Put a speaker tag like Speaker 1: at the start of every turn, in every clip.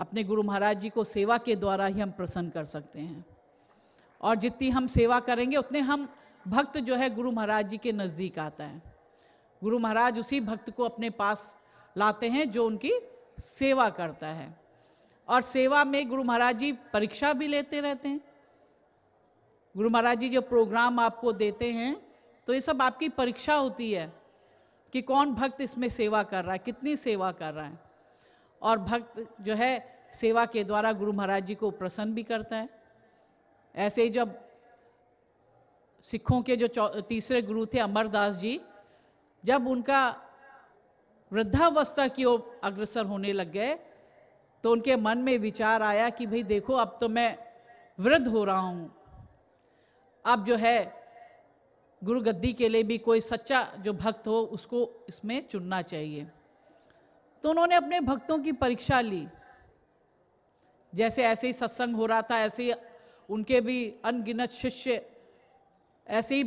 Speaker 1: अपने गुरु महाराज जी को सेवा के द्वारा ही हम प्रसन्न कर सकते हैं और जितनी हम सेवा करेंगे उतने हम भक्त जो है गुरु महाराज जी के नज़दीक आता है गुरु महाराज उसी भक्त को अपने पास लाते हैं जो उनकी सेवा करता है और सेवा में गुरु महाराज जी परीक्षा भी लेते रहते हैं गुरु महाराज जी जो प्रोग्राम आपको देते हैं तो ये सब आपकी परीक्षा होती है कि कौन भक्त इसमें सेवा कर रहा है कितनी सेवा कर रहा है और भक्त जो है सेवा के द्वारा गुरु महाराज जी को प्रसन्न भी करता है ऐसे ही जब सिखों के जो तीसरे गुरु थे अमरदास जी जब उनका वृद्धावस्था की ओर अग्रसर होने लग गए तो उनके मन में विचार आया कि भाई देखो अब तो मैं वृद्ध हो रहा हूँ अब जो है गुरु गद्दी के लिए भी कोई सच्चा जो भक्त हो उसको इसमें चुनना चाहिए तो उन्होंने अपने भक्तों की परीक्षा ली जैसे ऐसे ही सत्संग हो रहा था ऐसे ही उनके भी अनगिनत शिष्य ऐसे ही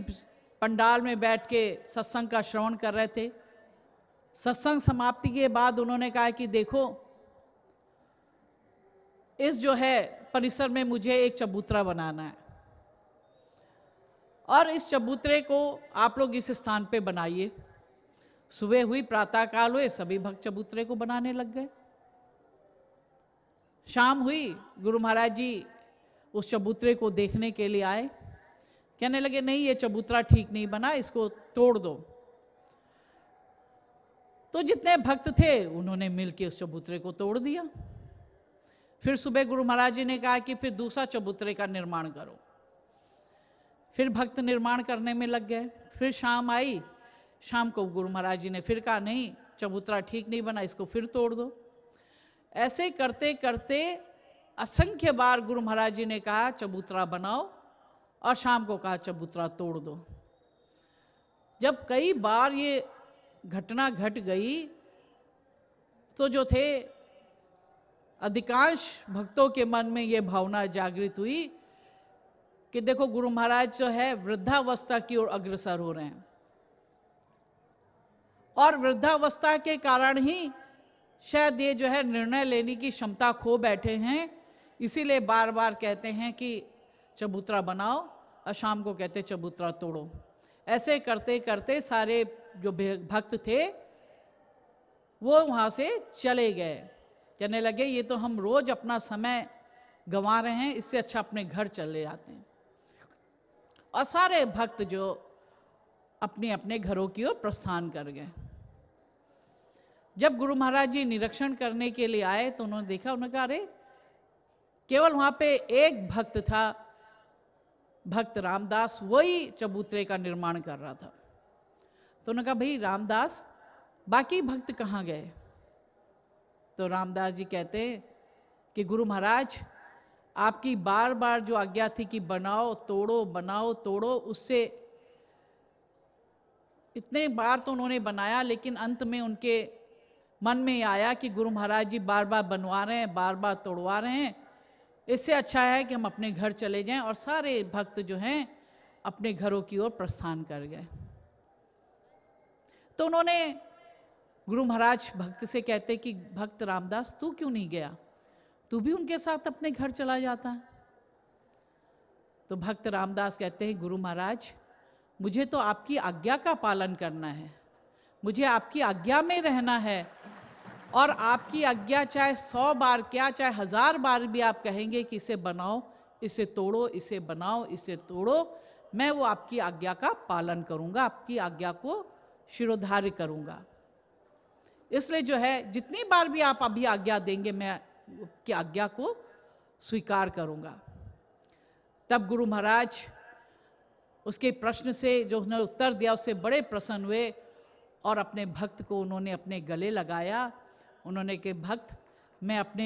Speaker 1: पंडाल में बैठ के सत्संग का श्रवण कर रहे थे सत्संग समाप्ति के बाद उन्होंने कहा कि देखो इस जो है परिसर में मुझे एक चबूतरा बनाना है और इस चबूतरे को आप लोग इस स्थान पे बनाइए सुबह हुई प्रातःकाल हुए सभी भक्त चबूतरे को बनाने लग गए शाम हुई गुरु महाराज जी उस चबूतरे को देखने के लिए आए कहने लगे नहीं ये चबूतरा ठीक नहीं बना इसको तोड़ दो तो जितने भक्त थे उन्होंने मिलके उस चबूतरे को तोड़ दिया फिर सुबह गुरु महाराज जी ने कहा कि फिर दूसरा चबूतरे का निर्माण करो फिर भक्त निर्माण करने में लग गए फिर शाम आई शाम को गुरु महाराज जी ने फिर कहा नहीं चबूतरा ठीक नहीं बना इसको फिर तोड़ दो ऐसे करते करते असंख्य बार गुरु महाराज जी ने कहा चबूतरा बनाओ और शाम को कहा चबूतरा तोड़ दो जब कई बार ये घटना घट गई तो जो थे अधिकांश भक्तों के मन में ये भावना जागृत हुई कि देखो गुरु महाराज जो है वृद्धावस्था की ओर अग्रसर हो रहे हैं और वृद्धावस्था के कारण ही शायद ये जो है निर्णय लेने की क्षमता खो बैठे हैं इसीलिए बार बार कहते हैं कि चबूतरा बनाओ और शाम को कहते चबूतरा तोड़ो ऐसे करते करते सारे जो भक्त थे वो वहाँ से चले गए कहने लगे ये तो हम रोज़ अपना समय गंवा रहे हैं इससे अच्छा अपने घर चले जाते हैं और सारे भक्त जो अपने अपने घरों की ओर प्रस्थान कर गए जब गुरु महाराज जी निरीक्षण करने के लिए आए तो उन्होंने देखा उन्होंने कहा अरे केवल वहां पे एक भक्त था भक्त रामदास वही चबूतरे का निर्माण कर रहा था तो उन्होंने कहा भाई रामदास बाकी भक्त कहाँ गए तो रामदास जी कहते हैं कि गुरु महाराज आपकी बार बार जो आज्ञा थी कि बनाओ तोड़ो बनाओ तोड़ो उससे इतने बार तो उन्होंने बनाया लेकिन अंत में उनके मन में आया कि गुरु महाराज जी बार बार बनवा रहे हैं बार बार तोड़वा रहे हैं इससे अच्छा है कि हम अपने घर चले जाएं और सारे भक्त जो हैं अपने घरों की ओर प्रस्थान कर गए तो उन्होंने गुरु महाराज भक्त से कहते कि भक्त रामदास तू क्यों नहीं गया तू भी उनके साथ अपने घर चला जाता है तो भक्त रामदास कहते हैं गुरु महाराज मुझे तो आपकी आज्ञा का पालन करना है मुझे आपकी आज्ञा में रहना है और आपकी आज्ञा चाहे सौ बार क्या चाहे हजार बार भी आप कहेंगे कि इसे बनाओ इसे तोड़ो इसे बनाओ इसे तोड़ो मैं वो आपकी आज्ञा का पालन करूंगा आपकी आज्ञा को शिरोधार्य करूंगा इसलिए जो है जितनी बार भी आप अभी आज्ञा देंगे मैं की आज्ञा को स्वीकार करूंगा तब गुरु महाराज उसके प्रश्न से जो उन्होंने उत्तर दिया उससे बड़े प्रसन्न हुए और अपने भक्त को उन्होंने अपने गले लगाया उन्होंने के भक्त मैं अपने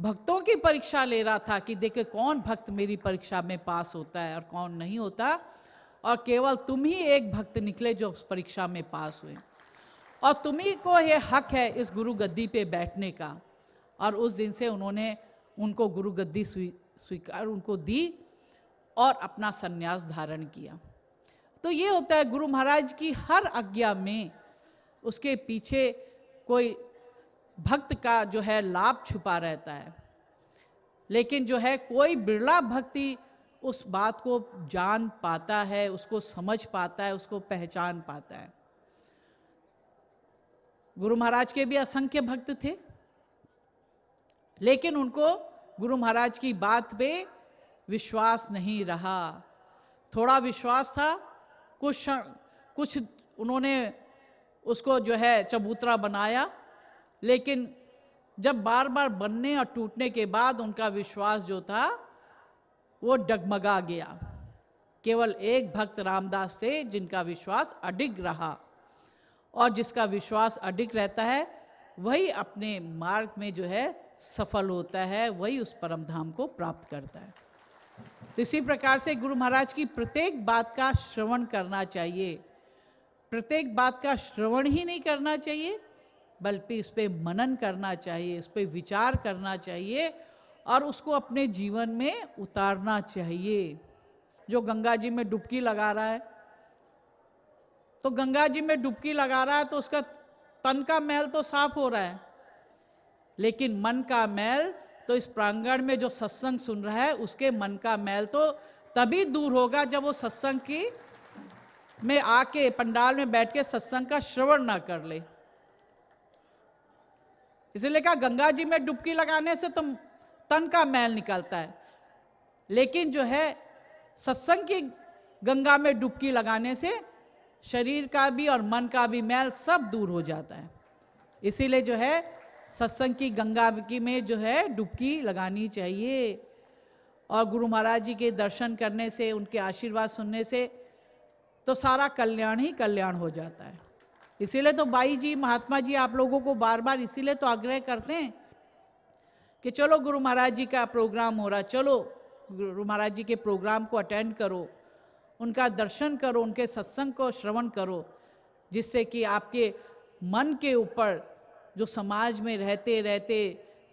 Speaker 1: भक्तों की परीक्षा ले रहा था कि देखे कौन भक्त मेरी परीक्षा में पास होता है और कौन नहीं होता और केवल तुम ही एक भक्त निकले जो उस परीक्षा में पास हुए और तुम्ही को यह हक है इस गुरु गद्दी पे बैठने का और उस दिन से उन्होंने उनको गुरु गद्दी स्वीकार उनको दी और अपना संन्यास धारण किया तो ये होता है गुरु महाराज की हर आज्ञा में उसके पीछे कोई भक्त का जो है लाभ छुपा रहता है लेकिन जो है कोई बिरला भक्ति उस बात को जान पाता है उसको समझ पाता है उसको पहचान पाता है गुरु महाराज के भी असंख्य भक्त थे लेकिन उनको गुरु महाराज की बात पे विश्वास नहीं रहा थोड़ा विश्वास था कुछ कुछ उन्होंने उसको जो है चबूतरा बनाया लेकिन जब बार बार बनने और टूटने के बाद उनका विश्वास जो था वो डगमगा गया केवल एक भक्त रामदास थे जिनका विश्वास अडिग रहा और जिसका विश्वास अडिग रहता है वही अपने मार्ग में जो है सफल होता है वही उस परमधाम को प्राप्त करता है तो इसी प्रकार से गुरु महाराज की प्रत्येक बात का श्रवण करना चाहिए प्रत्येक बात का श्रवण ही नहीं करना चाहिए बल्कि इस पर मनन करना चाहिए इस पर विचार करना चाहिए और उसको अपने जीवन में उतारना चाहिए जो गंगा जी में डुबकी लगा रहा है तो गंगा जी में डुबकी लगा रहा है तो उसका तन का मैल तो साफ हो रहा है लेकिन मन का मैल तो इस प्रांगण में जो सत्संग सुन रहा है उसके मन का मैल तो तभी दूर होगा जब वो सत्संग की में आके पंडाल में बैठ के सत्संग का श्रवण ना कर ले इसलिए कहा गंगा जी में डुबकी लगाने से तो तन का मैल निकलता है लेकिन जो है सत्संग की गंगा में डुबकी लगाने से शरीर का भी और मन का भी मैल सब दूर हो जाता है इसीलिए जो है सत्संग की गंगा की में जो है डुबकी लगानी चाहिए और गुरु महाराज जी के दर्शन करने से उनके आशीर्वाद सुनने से तो सारा कल्याण ही कल्याण हो जाता है इसीलिए तो बाई जी महात्मा जी आप लोगों को बार बार इसीलिए तो आग्रह करते हैं कि चलो गुरु महाराज जी का प्रोग्राम हो रहा चलो गुरु महाराज जी के प्रोग्राम को अटेंड करो उनका दर्शन करो उनके सत्संग को श्रवण करो जिससे कि आपके मन के ऊपर जो समाज में रहते रहते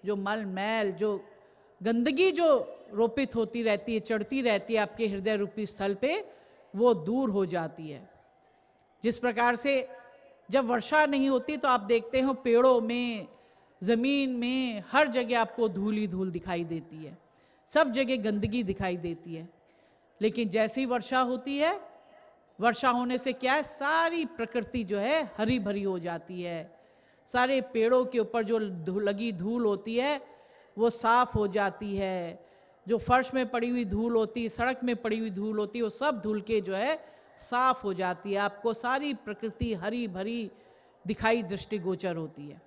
Speaker 1: जो मल मैल जो गंदगी जो रोपित होती रहती है चढ़ती रहती है आपके हृदय रूपी स्थल पे वो दूर हो जाती है जिस प्रकार से जब वर्षा नहीं होती तो आप देखते हो पेड़ों में ज़मीन में हर जगह आपको धूल ही धूल दिखाई देती है सब जगह गंदगी दिखाई देती है लेकिन जैसी वर्षा होती है वर्षा होने से क्या है सारी प्रकृति जो है हरी भरी हो जाती है सारे पेड़ों के ऊपर जो लगी धूल होती है वो साफ हो जाती है जो फर्श में पड़ी हुई धूल होती सड़क में पड़ी हुई धूल होती है वो सब धूल के जो है साफ हो जाती है आपको सारी प्रकृति हरी भरी दिखाई दृष्टिगोचर होती है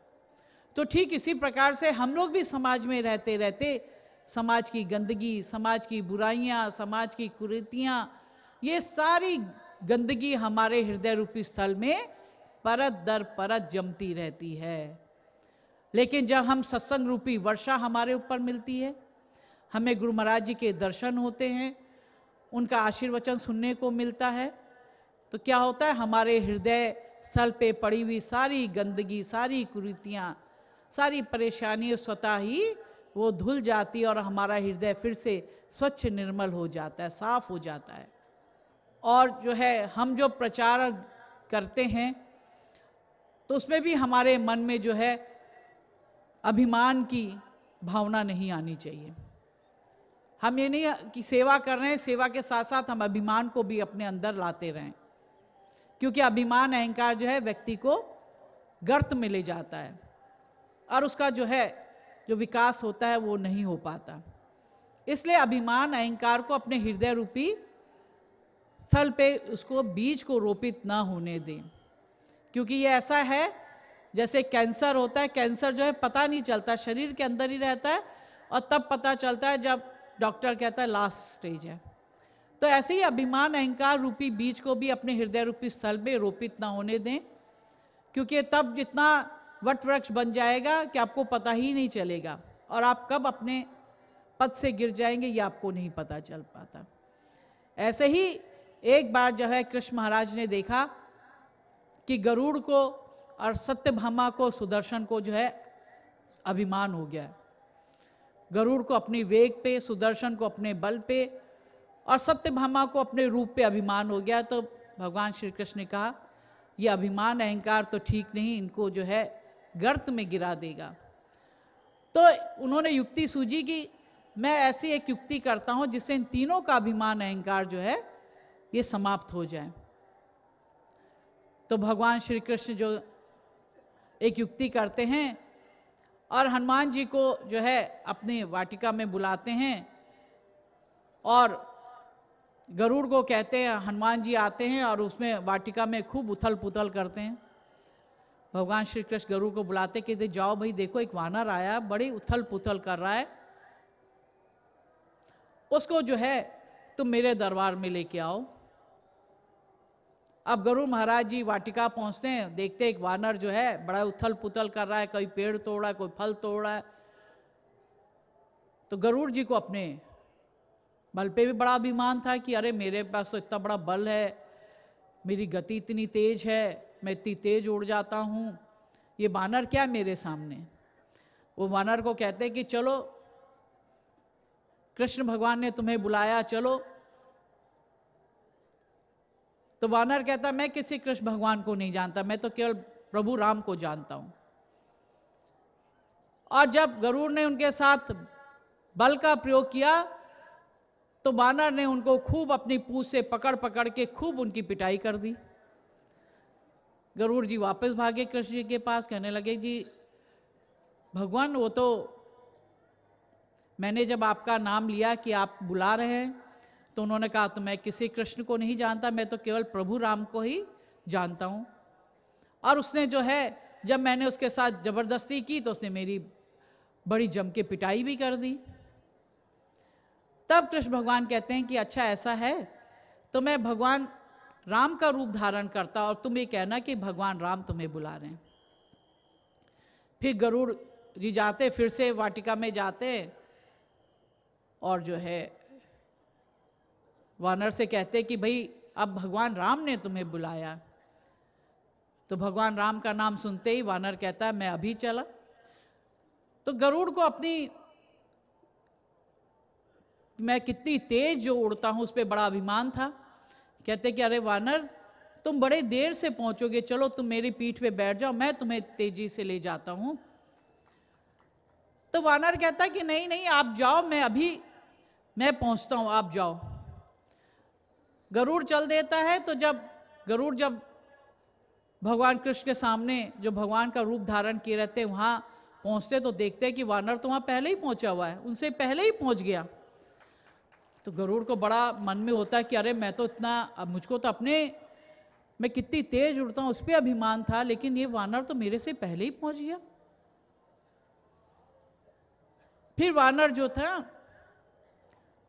Speaker 1: तो ठीक इसी प्रकार से हम लोग भी समाज में रहते रहते समाज की गंदगी समाज की बुराइयाँ समाज की कुरीतियाँ ये सारी गंदगी हमारे हृदय रूपी स्थल में परत दर परत जमती रहती है लेकिन जब हम सत्संग रूपी वर्षा हमारे ऊपर मिलती है हमें गुरु महाराज जी के दर्शन होते हैं उनका आशीर्वचन सुनने को मिलता है तो क्या होता है हमारे हृदय स्थल पे पड़ी हुई सारी गंदगी सारी कुरीतियाँ सारी परेशानियाँ स्वतः ही वो धुल जाती और हमारा हृदय फिर से स्वच्छ निर्मल हो जाता है साफ हो जाता है और जो है हम जो प्रचार करते हैं तो उसमें भी हमारे मन में जो है अभिमान की भावना नहीं आनी चाहिए हम ये नहीं कि सेवा कर रहे हैं सेवा के साथ साथ हम अभिमान को भी अपने अंदर लाते रहें क्योंकि अभिमान अहंकार जो है व्यक्ति को गर्त में ले जाता है और उसका जो है जो विकास होता है वो नहीं हो पाता इसलिए अभिमान अहंकार को अपने हृदय रूपी स्थल पे उसको बीज को रोपित ना होने दें क्योंकि ये ऐसा है जैसे कैंसर होता है कैंसर जो है पता नहीं चलता शरीर के अंदर ही रहता है और तब पता चलता है जब डॉक्टर कहता है लास्ट स्टेज है तो ऐसे ही अभिमान अहंकार रूपी बीज को भी अपने हृदय रूपी स्थल में रोपित ना होने दें क्योंकि तब जितना वट वृक्ष बन जाएगा कि आपको पता ही नहीं चलेगा और आप कब अपने पद से गिर जाएंगे ये आपको नहीं पता चल पाता ऐसे ही एक बार जो है कृष्ण महाराज ने देखा कि गरुड़ को और सत्यभामा को सुदर्शन को जो है अभिमान हो गया गरुड़ को अपनी वेग पे सुदर्शन को अपने बल पे और सत्यभामा को अपने रूप पे अभिमान हो गया तो भगवान श्री कृष्ण ने कहा ये अभिमान अहंकार तो ठीक नहीं इनको जो है गर्त में गिरा देगा तो उन्होंने युक्ति सूझी कि मैं ऐसी एक युक्ति करता हूँ जिससे इन तीनों का अभिमान अहंकार जो है ये समाप्त हो जाए तो भगवान श्री कृष्ण जो एक युक्ति करते हैं और हनुमान जी को जो है अपनी वाटिका में बुलाते हैं और गरुड़ को कहते हैं हनुमान जी आते हैं और उसमें वाटिका में खूब उथल पुथल करते हैं भगवान श्री कृष्ण गरुड़ को बुलाते कहते जाओ भाई देखो एक वानर आया बड़ी उथल पुथल कर रहा है उसको जो है तुम मेरे दरबार में लेके आओ अब गरु महाराज जी वाटिका पहुंचते हैं देखते हैं एक वानर जो है बड़ा उथल पुथल कर रहा है कोई पेड़ तोड़ रहा है कोई फल तोड़ रहा है तो गरुड़ जी को अपने बल पे भी बड़ा अभिमान था कि अरे मेरे पास तो इतना बड़ा बल है मेरी गति इतनी तेज है मैं इतनी तेज उड़ जाता हूँ ये वानर क्या है मेरे सामने वो वानर को कहते हैं कि चलो कृष्ण भगवान ने तुम्हें बुलाया चलो तो वानर कहता मैं किसी कृष्ण भगवान को नहीं जानता मैं तो केवल प्रभु राम को जानता हूं और जब गरुड़ ने उनके साथ बल का प्रयोग किया तो बानर ने उनको खूब अपनी पूछ से पकड़ पकड़ के खूब उनकी पिटाई कर दी गरुड़ जी वापस भागे कृष्ण जी के पास कहने लगे जी भगवान वो तो मैंने जब आपका नाम लिया कि आप बुला रहे हैं तो उन्होंने कहा तो मैं किसी कृष्ण को नहीं जानता मैं तो केवल प्रभु राम को ही जानता हूँ और उसने जो है जब मैंने उसके साथ ज़बरदस्ती की तो उसने मेरी बड़ी जम के पिटाई भी कर दी तब कृष्ण भगवान कहते हैं कि अच्छा ऐसा है तो मैं भगवान राम का रूप धारण करता और तुम ये कहना कि भगवान राम तुम्हें बुला रहे हैं फिर गरुड़ जी जाते फिर से वाटिका में जाते और जो है वानर से कहते कि भाई अब भगवान राम ने तुम्हें बुलाया तो भगवान राम का नाम सुनते ही वानर कहता है मैं अभी चला तो गरुड़ को अपनी मैं कितनी तेज जो उड़ता हूँ उस पर बड़ा अभिमान था कहते कि अरे वानर तुम बड़े देर से पहुँचोगे चलो तुम मेरी पीठ पे बैठ जाओ मैं तुम्हें तेजी से ले जाता हूँ तो वानर कहता कि नहीं नहीं आप जाओ मैं अभी मैं पहुँचता हूँ आप जाओ गरुड़ चल देता है तो जब गरुड़ जब भगवान कृष्ण के सामने जो भगवान का रूप धारण किए रहते हैं वहाँ पहुँचते तो देखते हैं कि वानर तो वहाँ पहले ही पहुँचा हुआ है उनसे पहले ही पहुँच गया तो गरुड़ को बड़ा मन में होता है कि अरे मैं तो इतना अब मुझको तो अपने मैं कितनी तेज उड़ता हूँ उस पर अभिमान था लेकिन ये वानर तो मेरे से पहले ही पहुँच गया फिर वानर जो था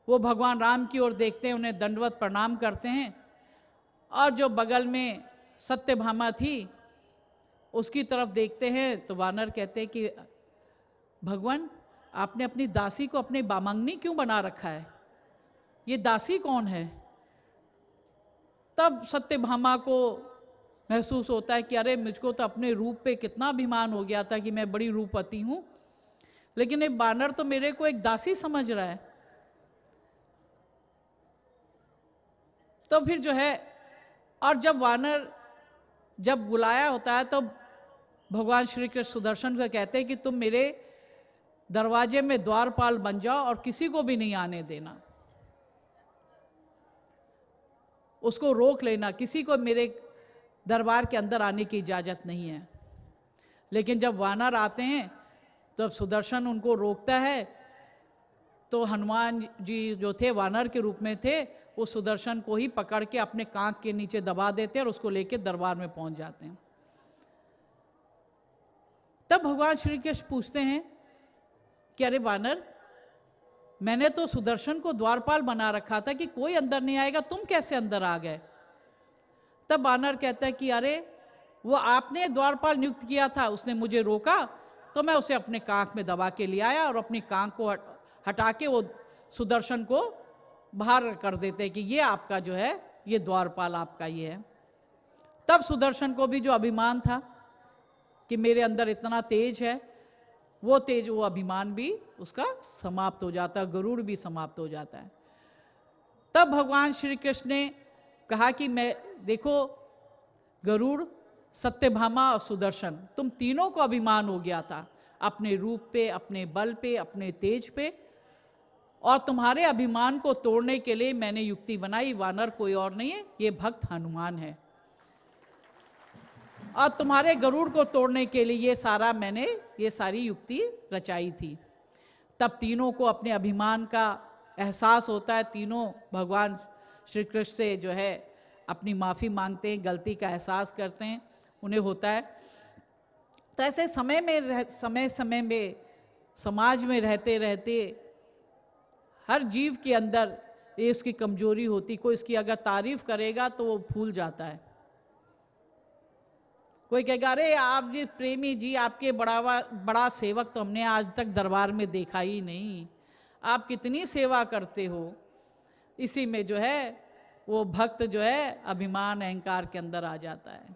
Speaker 1: वो भगवान राम की ओर देखते हैं उन्हें दंडवत प्रणाम करते हैं और जो बगल में सत्यभामा थी उसकी तरफ देखते हैं तो वानर कहते हैं कि भगवान आपने अपनी दासी को अपनी बामंगनी क्यों बना रखा है ये दासी कौन है तब सत्यभामा को महसूस होता है कि अरे मुझको तो अपने रूप पे कितना अभिमान हो गया था कि मैं बड़ी रूपवती हूँ लेकिन ये बानर तो मेरे को एक दासी समझ रहा है तो फिर जो है और जब वानर जब बुलाया होता है तो भगवान श्री कृष्ण सुदर्शन को कहते हैं कि तुम मेरे दरवाजे में द्वारपाल बन जाओ और किसी को भी नहीं आने देना उसको रोक लेना किसी को मेरे दरबार के अंदर आने की इजाज़त नहीं है लेकिन जब वानर आते हैं तो अब सुदर्शन उनको रोकता है तो हनुमान जी जो थे वानर के रूप में थे वो सुदर्शन को ही पकड़ के अपने कांख के नीचे दबा देते हैं और उसको लेके दरबार में पहुंच जाते हैं तब भगवान श्री कृष्ण पूछते हैं कि अरे वानर मैंने तो सुदर्शन को द्वारपाल बना रखा था कि कोई अंदर नहीं आएगा तुम कैसे अंदर आ गए तब वानर कहता है कि अरे वो आपने द्वारपाल नियुक्त किया था उसने मुझे रोका तो मैं उसे अपने कांख में दबा के ले आया और अपनी कांख को हट, हटा के वो सुदर्शन को बाहर कर देते कि ये आपका जो है ये द्वारपाल आपका ये है तब सुदर्शन को भी जो अभिमान था कि मेरे अंदर इतना तेज है वो तेज वो अभिमान भी उसका समाप्त हो जाता है गरुड़ भी समाप्त हो जाता है तब भगवान श्री कृष्ण ने कहा कि मैं देखो गरुड़ सत्यभामा और सुदर्शन तुम तीनों को अभिमान हो गया था अपने रूप पे अपने बल पे अपने तेज पे और तुम्हारे अभिमान को तोड़ने के लिए मैंने युक्ति बनाई वानर कोई और नहीं है ये भक्त हनुमान है और तुम्हारे गरुड़ को तोड़ने के लिए ये सारा मैंने ये सारी युक्ति रचाई थी तब तीनों को अपने अभिमान का एहसास होता है तीनों भगवान श्री कृष्ण से जो है अपनी माफ़ी मांगते हैं गलती का एहसास करते हैं उन्हें होता है तो ऐसे समय में रह समय समय में समाज में रहते रहते हर जीव के अंदर ये उसकी कमजोरी होती कोई इसकी अगर तारीफ करेगा तो वो फूल जाता है कोई कहेगा अरे आप जी प्रेमी जी आपके बड़ावा बड़ा सेवक तो हमने आज तक दरबार में देखा ही नहीं आप कितनी सेवा करते हो इसी में जो है वो भक्त जो है अभिमान अहंकार के अंदर आ जाता है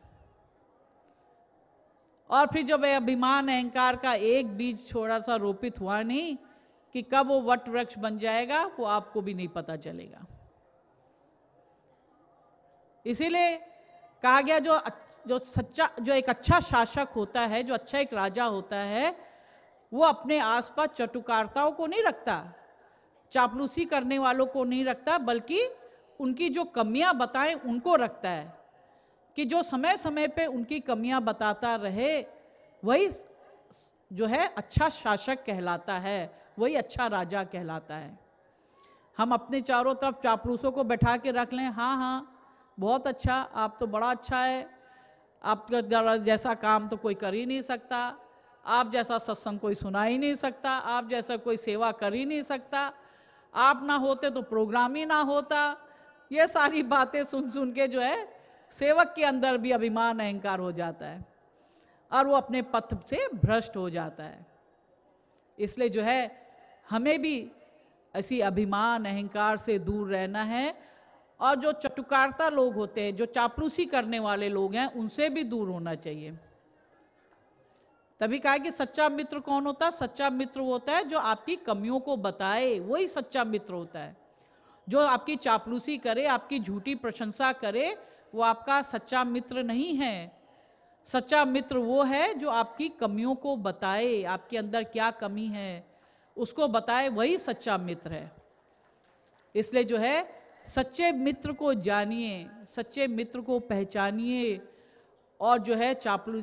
Speaker 1: और फिर जब अभिमान अहंकार का एक बीज थोड़ा सा रोपित हुआ नहीं कि कब वो वट वृक्ष बन जाएगा वो आपको भी नहीं पता चलेगा इसीलिए कहा गया जो जो सच्चा जो एक अच्छा शासक होता है जो अच्छा एक राजा होता है वो अपने आसपास चटुकारताओं को नहीं रखता चापलूसी करने वालों को नहीं रखता बल्कि उनकी जो कमियां बताएं उनको रखता है कि जो समय समय पे उनकी कमियां बताता रहे वही जो है अच्छा शासक कहलाता है वही अच्छा राजा कहलाता है हम अपने चारों तरफ चापलूसों को बैठा के रख लें हाँ हाँ बहुत अच्छा आप तो बड़ा अच्छा है आपका जैसा काम तो कोई कर ही नहीं सकता आप जैसा सत्संग कोई सुना ही नहीं सकता आप जैसा कोई सेवा कर ही नहीं सकता आप ना होते तो प्रोग्राम ही ना होता ये सारी बातें सुन सुन के जो है सेवक के अंदर भी अभिमान अहंकार हो जाता है और वो अपने पथ से भ्रष्ट हो जाता है इसलिए जो है हमें भी ऐसी अभिमान अहंकार से दूर रहना है और जो चटुकारता लोग होते हैं जो चापलूसी करने वाले लोग हैं उनसे भी दूर होना चाहिए तभी कहा कि सच्चा मित्र कौन होता है सच्चा मित्र वो होता है जो आपकी कमियों को बताए वही सच्चा मित्र होता है जो आपकी चापलूसी करे आपकी झूठी प्रशंसा करे वो आपका सच्चा मित्र नहीं है सच्चा मित्र वो है जो आपकी कमियों को बताए आपके अंदर क्या कमी है उसको बताए वही सच्चा मित्र है इसलिए जो है सच्चे मित्र को जानिए सच्चे मित्र को पहचानिए और जो है चापलू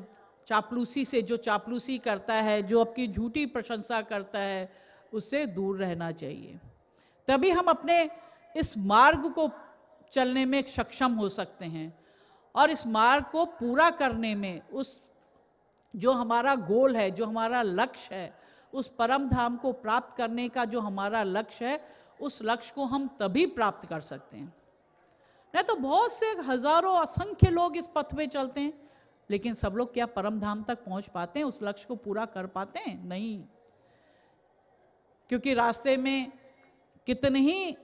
Speaker 1: चापलूसी से जो चापलूसी करता है जो आपकी झूठी प्रशंसा करता है उससे दूर रहना चाहिए तभी हम अपने इस मार्ग को चलने में सक्षम हो सकते हैं और इस मार्ग को पूरा करने में उस जो हमारा गोल है जो हमारा लक्ष्य है उस परम धाम को प्राप्त करने का जो हमारा लक्ष्य है उस लक्ष्य को हम तभी प्राप्त कर सकते हैं नहीं तो बहुत से हजारों असंख्य लोग इस पथ पे चलते हैं लेकिन सब लोग क्या परम धाम तक पहुंच पाते हैं उस लक्ष्य को पूरा कर पाते हैं नहीं क्योंकि रास्ते में कितने ही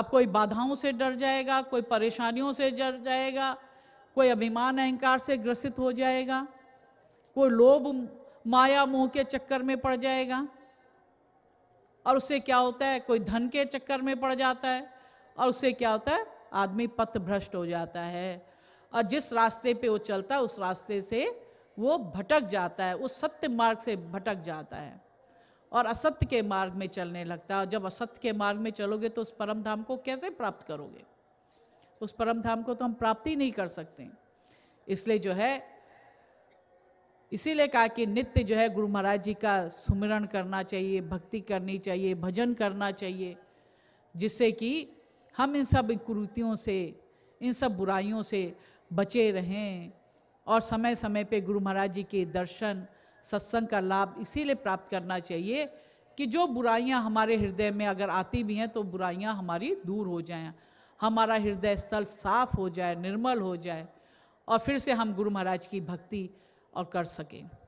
Speaker 1: आप कोई बाधाओं से डर जाएगा कोई परेशानियों से डर जाएगा कोई अभिमान अहंकार से ग्रसित हो जाएगा कोई लोभ माया मोह के चक्कर में पड़ जाएगा और उससे क्या होता है कोई धन के चक्कर में पड़ जाता है और उससे क्या होता है आदमी पथ भ्रष्ट हो जाता है और जिस रास्ते पे वो चलता है उस रास्ते से वो भटक जाता है उस सत्य मार्ग से भटक जाता है और असत्य के मार्ग में चलने लगता है जब असत्य के मार्ग में चलोगे तो उस परम धाम को कैसे प्राप्त करोगे उस परम धाम को तो हम प्राप्ति नहीं कर सकते इसलिए जो है इसीलिए कहा कि नित्य जो है गुरु महाराज जी का सुमिरण करना चाहिए भक्ति करनी चाहिए भजन करना चाहिए जिससे कि हम इन सब कुरुतियों से इन सब बुराइयों से बचे रहें और समय समय पे गुरु महाराज जी के दर्शन सत्संग का लाभ इसीलिए प्राप्त करना चाहिए कि जो बुराइयां हमारे हृदय में अगर आती भी हैं तो बुराइयां हमारी दूर हो जाएं हमारा हृदय स्थल साफ हो जाए निर्मल हो जाए और फिर से हम गुरु महाराज की भक्ति और कर सकें